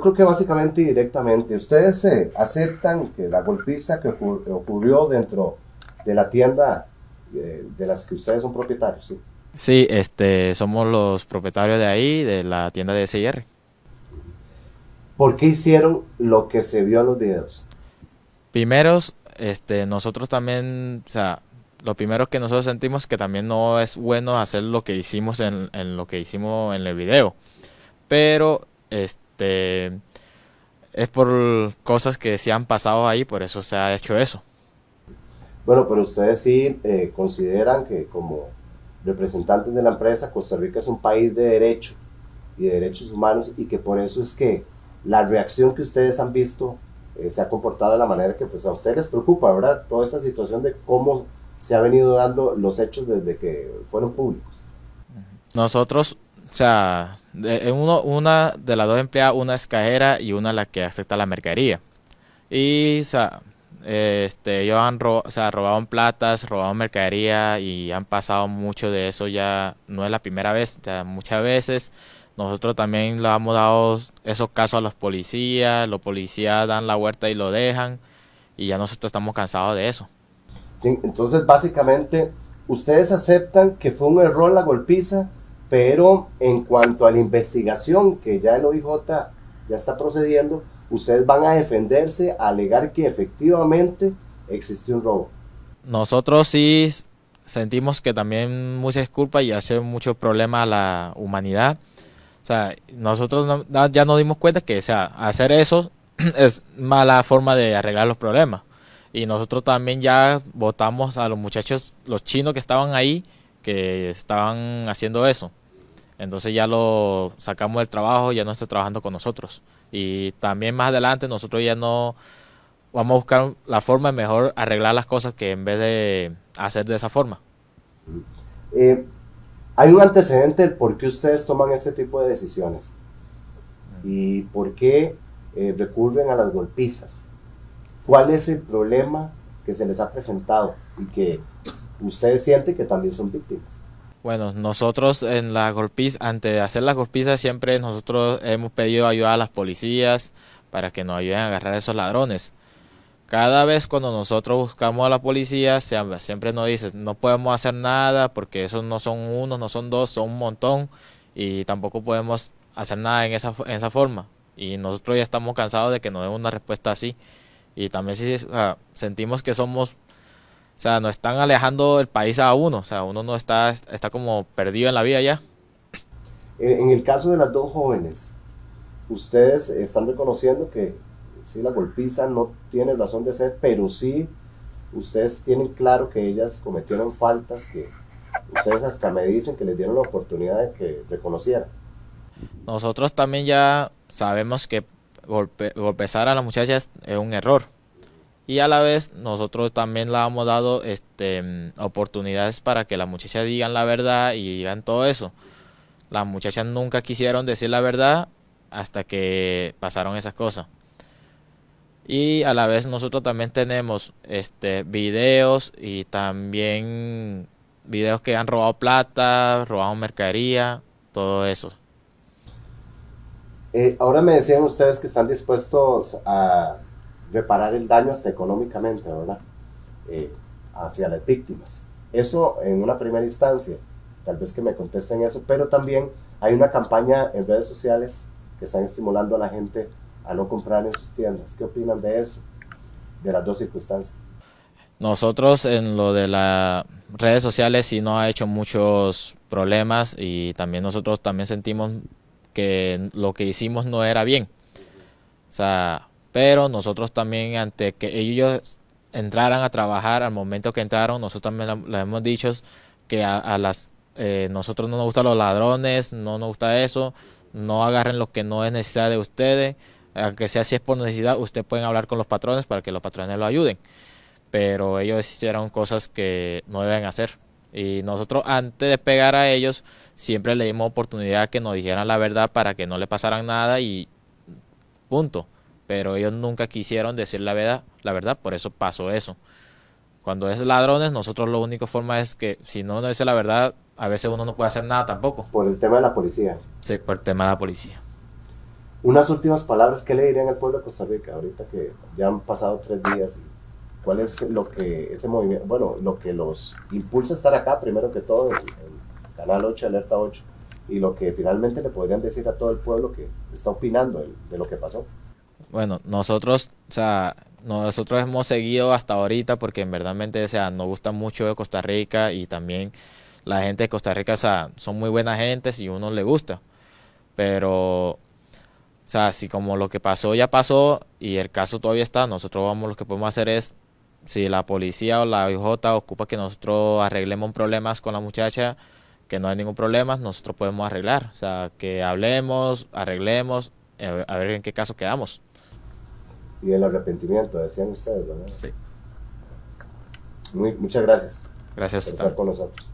creo que básicamente y directamente, ustedes aceptan que la golpiza que ocurrió dentro de la tienda eh, de las que ustedes son propietarios, ¿sí? este, somos los propietarios de ahí, de la tienda de SIR. ¿Por qué hicieron lo que se vio en los videos? Primeros, este, nosotros también, o sea, lo primero que nosotros sentimos que también no es bueno hacer lo que hicimos en, lo que hicimos en el video. Pero, este, este, es por cosas que se han pasado ahí, por eso se ha hecho eso. Bueno, pero ustedes sí eh, consideran que como representantes de la empresa, Costa Rica es un país de derecho y de derechos humanos y que por eso es que la reacción que ustedes han visto eh, se ha comportado de la manera que pues a ustedes les preocupa, ¿verdad? Toda esta situación de cómo se ha venido dando los hechos desde que fueron públicos. Nosotros o sea, de, una de las dos empleadas, una es cajera y una la que acepta la mercadería. Y, o sea, este, ellos han robado platas, robado mercadería y han pasado mucho de eso ya, no es la primera vez, o muchas veces nosotros también le hemos dado esos casos a los policías, los policías dan la vuelta y lo dejan y ya nosotros estamos cansados de eso. Entonces, básicamente, ustedes aceptan que fue un error la golpiza pero en cuanto a la investigación que ya el OIJ ya está procediendo, ustedes van a defenderse, a alegar que efectivamente existió un robo. Nosotros sí sentimos que también mucha culpa y hace mucho problema a la humanidad. O sea, nosotros ya nos dimos cuenta que sea, hacer eso es mala forma de arreglar los problemas. Y nosotros también ya votamos a los muchachos, los chinos que estaban ahí, que estaban haciendo eso. Entonces ya lo sacamos del trabajo, ya no está trabajando con nosotros. Y también más adelante nosotros ya no vamos a buscar la forma de mejor arreglar las cosas que en vez de hacer de esa forma. Eh, hay un antecedente del por qué ustedes toman este tipo de decisiones y por qué eh, recurren a las golpizas. ¿Cuál es el problema que se les ha presentado y que ustedes sienten que también son víctimas? Bueno, nosotros en la golpiza, de hacer las golpizas siempre nosotros hemos pedido ayuda a las policías para que nos ayuden a agarrar a esos ladrones. Cada vez cuando nosotros buscamos a la policía siempre nos dicen no podemos hacer nada porque esos no son uno, no son dos, son un montón y tampoco podemos hacer nada en esa, esa forma. Y nosotros ya estamos cansados de que nos den una respuesta así. Y también sentimos que somos o sea, nos están alejando el país a uno. O sea, uno no está, está como perdido en la vida ya. En el caso de las dos jóvenes, ustedes están reconociendo que si la golpiza no tiene razón de ser, pero sí ustedes tienen claro que ellas cometieron faltas que ustedes hasta me dicen que les dieron la oportunidad de que reconocieran. Nosotros también ya sabemos que golpear a las muchachas es un error, y a la vez nosotros también le hemos dado este, oportunidades para que las muchachas digan la verdad y digan todo eso. Las muchachas nunca quisieron decir la verdad hasta que pasaron esas cosas. Y a la vez nosotros también tenemos este, videos y también videos que han robado plata, robado mercadería, todo eso. Eh, ahora me decían ustedes que están dispuestos a reparar el daño hasta económicamente, ¿verdad? Eh, hacia las víctimas. Eso en una primera instancia, tal vez que me contesten eso, pero también hay una campaña en redes sociales que están estimulando a la gente a no comprar en sus tiendas. ¿Qué opinan de eso? De las dos circunstancias. Nosotros en lo de las redes sociales sí no ha hecho muchos problemas y también nosotros también sentimos que lo que hicimos no era bien. O sea, pero nosotros también ante que ellos entraran a trabajar, al momento que entraron, nosotros también les hemos dicho que a, las eh, nosotros no nos gustan los ladrones, no nos gusta eso, no agarren lo que no es necesario de ustedes, aunque sea si es por necesidad, ustedes pueden hablar con los patrones para que los patrones lo ayuden, pero ellos hicieron cosas que no deben hacer. Y nosotros antes de pegar a ellos, siempre le dimos oportunidad que nos dijeran la verdad para que no le pasaran nada y punto pero ellos nunca quisieron decir la verdad, la verdad, por eso pasó eso. Cuando es ladrones, nosotros la única forma es que si no nos dice la verdad, a veces uno no puede hacer nada tampoco. Por el tema de la policía. Sí, por el tema de la policía. Unas últimas palabras, ¿qué le dirían al pueblo de Costa Rica ahorita que ya han pasado tres días? Y ¿Cuál es lo que ese movimiento, bueno, lo que los impulsa a estar acá primero que todo en, Canal 8, Alerta 8, y lo que finalmente le podrían decir a todo el pueblo que está opinando de lo que pasó? bueno, nosotros, o sea, nosotros hemos seguido hasta ahorita porque en verdad, nos gusta mucho de Costa Rica y también la gente de Costa Rica, son muy buena gente si uno le gusta. Pero, o sea, si como lo que pasó ya pasó y el caso todavía está, nosotros vamos, lo que podemos hacer es, si la policía o la IJ ocupa que nosotros arreglemos problemas con la muchacha, que no hay ningún problema, nosotros podemos arreglar. O sea, que hablemos, arreglemos, eh, a ver en qué caso quedamos y el arrepentimiento, decían ustedes, ¿verdad? Sí. Muy, muchas gracias. Gracias. Por estar con nosotros.